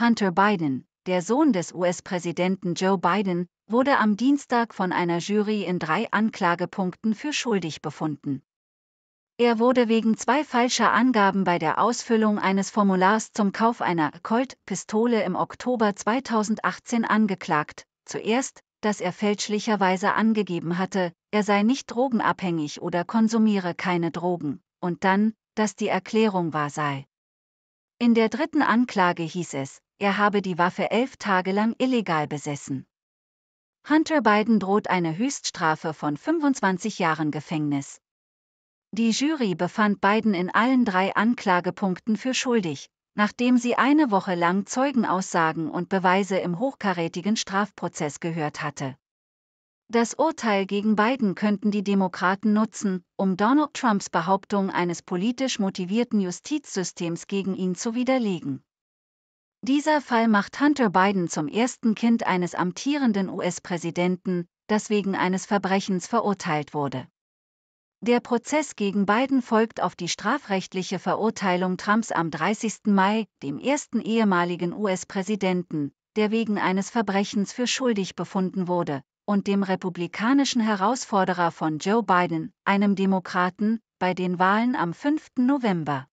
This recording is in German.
Hunter Biden, der Sohn des US-Präsidenten Joe Biden, wurde am Dienstag von einer Jury in drei Anklagepunkten für schuldig befunden. Er wurde wegen zwei falscher Angaben bei der Ausfüllung eines Formulars zum Kauf einer Colt-Pistole im Oktober 2018 angeklagt, zuerst, dass er fälschlicherweise angegeben hatte, er sei nicht drogenabhängig oder konsumiere keine Drogen, und dann, dass die Erklärung wahr sei. In der dritten Anklage hieß es, er habe die Waffe elf Tage lang illegal besessen. Hunter Biden droht eine Höchststrafe von 25 Jahren Gefängnis. Die Jury befand Biden in allen drei Anklagepunkten für schuldig, nachdem sie eine Woche lang Zeugenaussagen und Beweise im hochkarätigen Strafprozess gehört hatte. Das Urteil gegen Biden könnten die Demokraten nutzen, um Donald Trumps Behauptung eines politisch motivierten Justizsystems gegen ihn zu widerlegen. Dieser Fall macht Hunter Biden zum ersten Kind eines amtierenden US-Präsidenten, das wegen eines Verbrechens verurteilt wurde. Der Prozess gegen Biden folgt auf die strafrechtliche Verurteilung Trumps am 30. Mai, dem ersten ehemaligen US-Präsidenten, der wegen eines Verbrechens für schuldig befunden wurde, und dem republikanischen Herausforderer von Joe Biden, einem Demokraten, bei den Wahlen am 5. November.